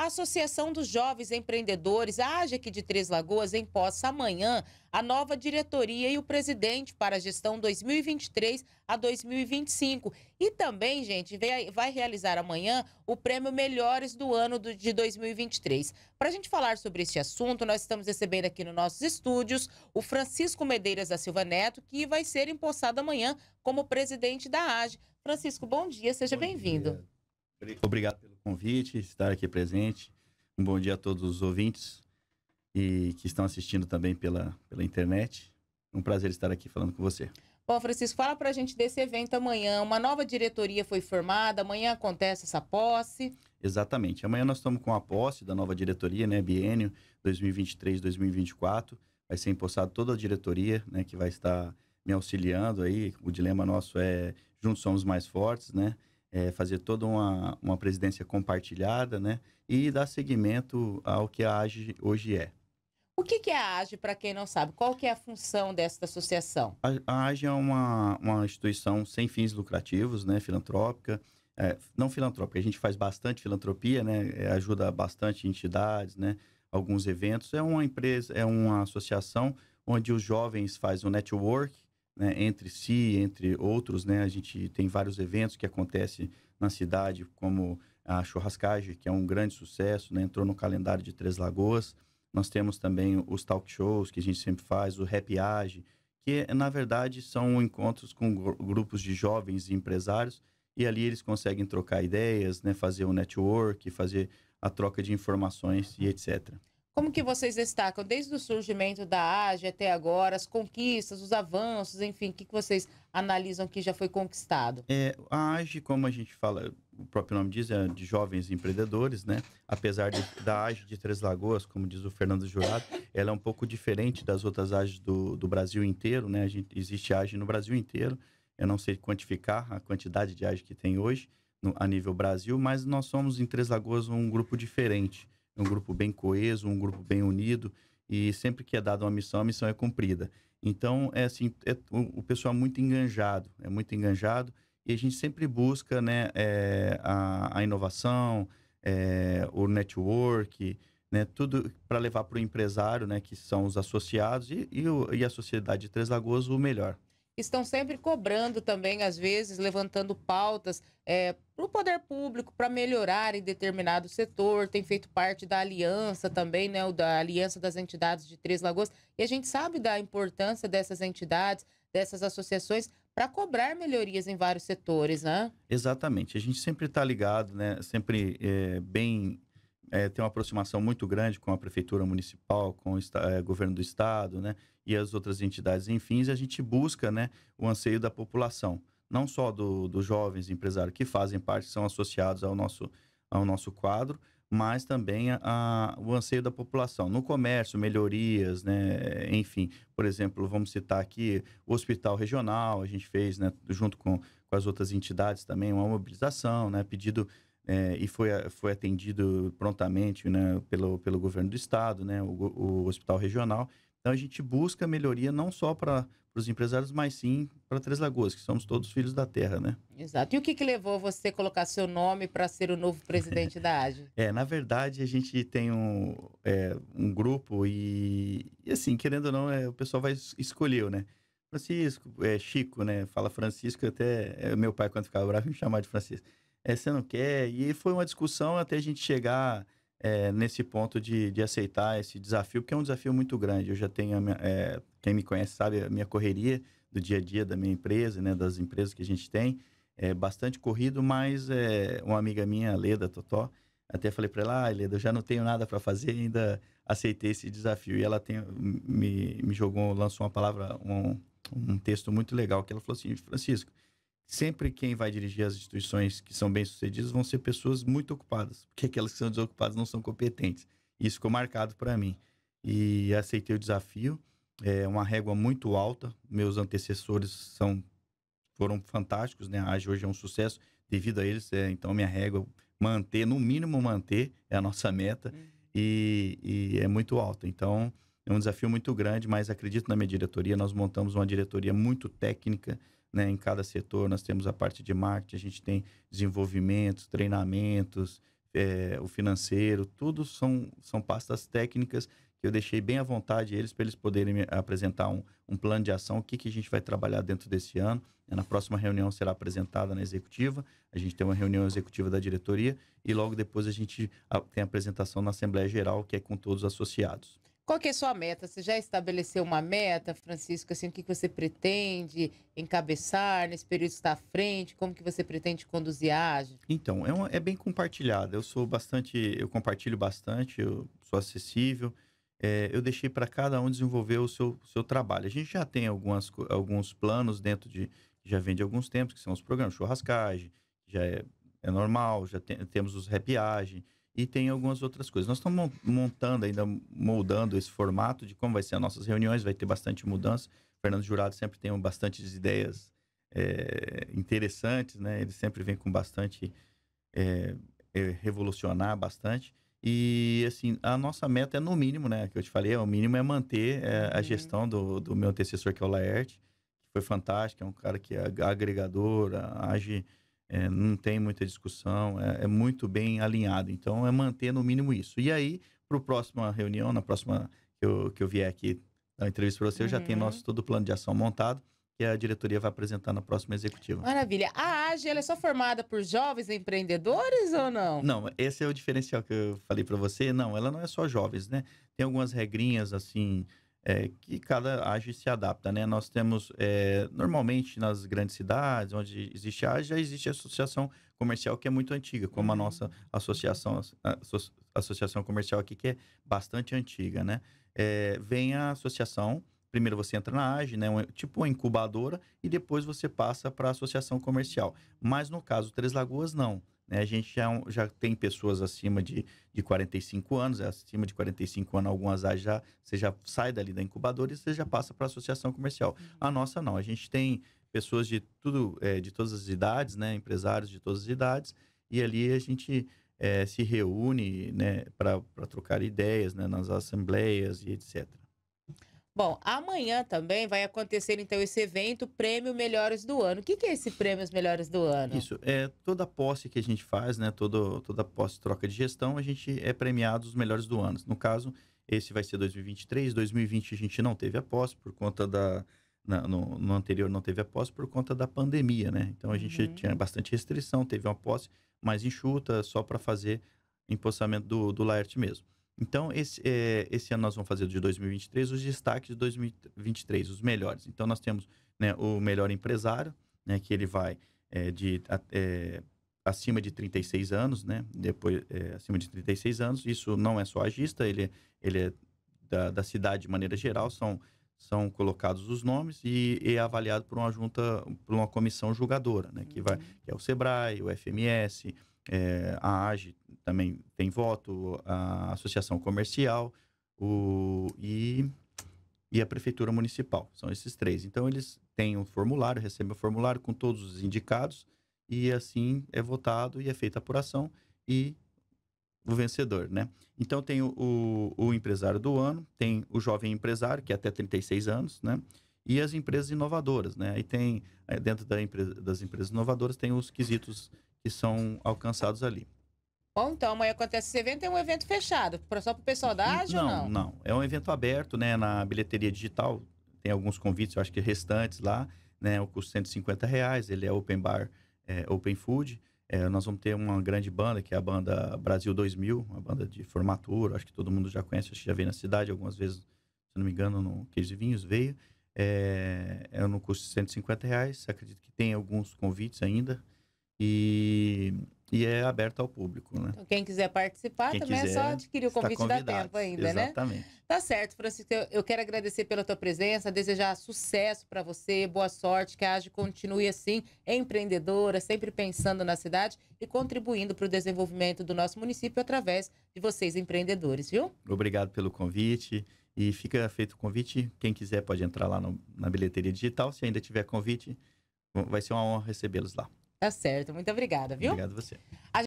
A Associação dos Jovens Empreendedores, a AGE aqui de Três Lagoas, empossa amanhã a nova diretoria e o presidente para a gestão 2023 a 2025. E também, gente, vai realizar amanhã o prêmio Melhores do Ano de 2023. Para a gente falar sobre este assunto, nós estamos recebendo aqui nos nossos estúdios o Francisco Medeiras da Silva Neto, que vai ser empossado amanhã como presidente da AGE. Francisco, bom dia, seja bem-vindo. Obrigado convite, estar aqui presente. Um bom dia a todos os ouvintes e que estão assistindo também pela, pela internet. Um prazer estar aqui falando com você. Bom, Francisco, fala pra gente desse evento amanhã. Uma nova diretoria foi formada, amanhã acontece essa posse. Exatamente. Amanhã nós estamos com a posse da nova diretoria, né? Bienio 2023-2024. Vai ser empossado toda a diretoria, né? Que vai estar me auxiliando aí. O dilema nosso é juntos somos mais fortes, né? é, fazer toda uma, uma presidência compartilhada, né? E dar seguimento ao que a AGE hoje é. O que, que é a AGE, para quem não sabe? Qual que é a função desta associação? A, a AGE é uma, uma instituição sem fins lucrativos, né? Filantrópica. É, não filantrópica, a gente faz bastante filantropia, né? É, ajuda bastante entidades, né? Alguns eventos. É uma empresa, é uma associação onde os jovens fazem um network, né, entre si, entre outros, né? A gente tem vários eventos que acontecem na cidade, como a churrascagem, que é um grande sucesso, né? Entrou no calendário de Três Lagoas. Nós temos também os talk shows que a gente sempre faz, o Happy Age, que na verdade são encontros com grupos de jovens e empresários e ali eles conseguem trocar ideias, né? Fazer o um network, fazer a troca de informações e etc. Como que vocês destacam desde o surgimento da AGE até agora, as conquistas, os avanços, enfim, o que, que vocês analisam que já foi conquistado? É, a AGE, como a gente fala, o próprio nome diz, é de jovens empreendedores, né? Apesar de, da AGE de Três Lagoas, como diz o Fernando Jurado, ela é um pouco diferente das outras AGEs do, do Brasil inteiro, né? A gente, existe AGE no Brasil inteiro, eu não sei quantificar a quantidade de AGE que tem hoje no, a nível Brasil, mas nós somos em Três Lagoas um grupo diferente um grupo bem coeso, um grupo bem unido, e sempre que é dada uma missão, a missão é cumprida. Então, é assim, é, o, o pessoal é muito enganjado, é muito enganjado, e a gente sempre busca né, é, a, a, inovação, é, o network, né, tudo para levar para o empresário, né, que são os associados, e, e, o, e a sociedade de Três Lagoas o melhor estão sempre cobrando também, às vezes, levantando pautas é, eh, para o poder público, para melhorar em determinado setor. Tem feito parte da aliança também, né, da Aliança das Entidades de Três Lagoas. E a gente sabe da importância dessas entidades, dessas associações, para cobrar melhorias em vários setores, né? Exatamente. A gente sempre está ligado, né, sempre é, bem é, tem uma aproximação muito grande com a prefeitura municipal, com o é, governo do estado, né, e as outras entidades enfim, a gente busca, né, o anseio da população, não só dos do jovens empresários que fazem parte, são associados ao nosso, ao nosso quadro, mas também a, a, o anseio da população. No comércio, melhorias, né? enfim. Por exemplo, vamos citar aqui o hospital regional, a gente fez, né, junto com, com as outras entidades também, uma mobilização, né, pedido é, e foi, foi atendido prontamente né, pelo, pelo governo do estado, né, o, o hospital regional. Então a gente busca melhoria não só para os empresários, mas sim para Três Lagoas, que somos todos filhos da terra, né? Exato. E o que, que levou você a colocar seu nome para ser o novo presidente da AGE? É, na verdade, a gente tem um, é, um grupo e, e, assim, querendo ou não, é, o pessoal vai escolher, né? Francisco, é, Chico, né? Fala Francisco, até é, meu pai, quando ficava bravo, me chamava de Francisco é, você não quer. E foi uma discussão até a gente chegar é, nesse ponto de, de aceitar esse desafio, porque é um desafio muito grande. Eu já tenho, minha, é, quem me conhece sabe, a minha correria do dia a dia da minha empresa, né, das empresas que a gente tem. É bastante corrido, mas é, uma amiga minha, Leda Totó, até falei para ela, ah, Leda, eu já não tenho nada para fazer, ainda aceitei esse desafio. E ela tem, me, me jogou, lançou uma palavra, um, um texto muito legal, que ela falou assim, Francisco, sempre quem vai dirigir as instituições que são bem-sucedidas vão ser pessoas muito ocupadas, porque aquelas que são desocupadas não são competentes. Isso ficou marcado para mim. E aceitei o desafio, é uma régua muito alta. Meus antecessores são foram fantásticos, né? A hoje é um sucesso devido a eles, é, então minha régua manter, no mínimo manter, é a nossa meta. Uhum. E, e é muito alta. Então, é um desafio muito grande, mas acredito na minha diretoria. Nós montamos uma diretoria muito técnica né, em cada setor. Nós temos a parte de marketing, a gente tem desenvolvimento, treinamentos, é, o financeiro, tudo são, são pastas técnicas que eu deixei bem à vontade eles para eles poderem apresentar um, um plano de ação, o que, que a gente vai trabalhar dentro desse ano. É, na próxima reunião será apresentada na executiva, a gente tem uma reunião executiva da diretoria e logo depois a gente ah, tem a apresentação na Assembleia Geral, que é com todos os associados. Qual que é a sua meta? Você já estabeleceu uma meta, Francisco? Assim, o que você pretende encabeçar nesse período que está à frente? Como que você pretende conduzir a AGE? Então, é, uma, é bem compartilhada. Eu sou bastante, eu compartilho bastante, eu sou acessível. É, eu deixei para cada um desenvolver o seu, seu trabalho. A gente já tem algumas, alguns planos dentro de. Já vem de alguns tempos, que são os programas churrascagem, já é, é normal, já tem, temos os repiagem e tem algumas outras coisas. Nós estamos montando ainda, moldando esse formato de como vai ser as nossas reuniões, vai ter bastante mudança. O Fernando Jurado sempre tem bastante ideias é, interessantes, né? Ele sempre vem com bastante... É, é, revolucionar bastante. E, assim, a nossa meta é no mínimo, né? Que eu te falei, é, o mínimo é manter é, a uhum. gestão do, do meu antecessor, que é o Laerte, que foi fantástico, é um cara que é agregador, age é, não tem muita discussão, é, é, muito bem alinhado. Então, é manter no mínimo isso. E aí, para a próxima reunião, na próxima que eu, que eu vier aqui dar uma entrevista para você, uhum. eu já tenho uhum. nosso todo o plano de ação montado que a diretoria vai apresentar na próxima executiva. Maravilha. A AGE, ela é só formada por jovens empreendedores ou não? Não, esse é o diferencial que eu falei para você. Não, ela não é só jovens, né? Tem algumas regrinhas, assim, é, que cada ágio se adapta, né? Nós temos, é, normalmente nas grandes cidades, onde existe ag, já existe associação comercial que é muito antiga, como a uhum. nossa associação, a, associação comercial aqui, que é bastante antiga, né? É, vem a associação, primeiro você entra na ag, né? Um, tipo uma incubadora, e depois você passa para a associação comercial. Mas no caso Três Lagoas, não. Né? A gente já, é já tem pessoas acima de, de 45 anos, é acima de 45 anos, algumas áreas já, você já sai dali da incubadora e você já passa para a associação comercial. Uhum. A nossa não, a gente tem pessoas de tudo, é, de todas as idades, né? empresários de todas as idades, e ali a gente é, se reúne né, para trocar ideias né, nas assembleias e etc. Bom, amanhã também vai acontecer então esse evento Prêmio Melhores do Ano. O que, que é esse Prêmio Melhores do Ano? Isso, é toda posse que a gente faz, né? Todo, toda posse troca de gestão, a gente é premiado os melhores do ano. No caso, esse vai ser 2023, 2020 a gente não teve a posse por conta da. Na, no, no, anterior não teve a posse por conta da pandemia, né? Então a gente uhum. tinha bastante restrição, teve uma posse mais enxuta, só para fazer empossamento do, do Laerte mesmo. Então, esse, é, esse ano nós vamos fazer de 2023 os destaques de 2023, os melhores. Então, nós temos né, o melhor empresário, né, que ele vai é, de é, acima de 36 anos, né? Depois, é, acima de 36 anos. Isso não é só agista, ele, é, ele é da, da cidade de maneira geral, são, são colocados os nomes e, e é avaliado por uma junta, por uma comissão julgadora, né? Que, vai, uhum. que é o SEBRAE, o FMS, é, a AGE também tem voto, a Associação Comercial o, e, e a Prefeitura Municipal. São esses três. Então, eles têm um formulário, recebem o formulário com todos os indicados e assim é votado e é feita a apuração e o vencedor, né? Então, tem o, o, o empresário do ano, tem o jovem empresário, que é até 36 anos, né? e as empresas inovadoras, né? Aí tem, eh, dentro da empresa, das empresas inovadoras, tem os quesitos que são alcançados ali. Bom, então amanhã acontece esse evento, é um evento fechado, só para o pessoal da área, não, ou não? Não, é um evento aberto, né, na bilheteria digital, tem alguns convites, eu acho que restantes lá, né, o custo 150 reais, ele é open bar, é, open food, é, nós vamos ter uma grande banda, que é a banda Brasil 2000, uma banda de formatura, acho que todo mundo já conhece, acho que já veio na cidade algumas vezes, se não me engano, no Queijo e Vinhos veio, é, é no custo de 150 reais, acredito que tem alguns convites ainda, e, e é aberto ao público, né? Então, quem quiser participar quem também quiser, é só adquirir o convite da tempo ainda, né? exatamente. né? Tá certo, Francisco. Eu quero agradecer pela tua presença, desejar sucesso para você, boa sorte, que a AGE continue assim, empreendedora, sempre pensando na cidade e contribuindo para o desenvolvimento do nosso município através de vocês, empreendedores, viu? Obrigado pelo convite. E fica feito o convite. Quem quiser pode entrar lá no, na bilheteria digital. Se ainda tiver convite, vai ser uma honra recebê-los lá. Tá certo. Muito obrigada, viu? Obrigado você. A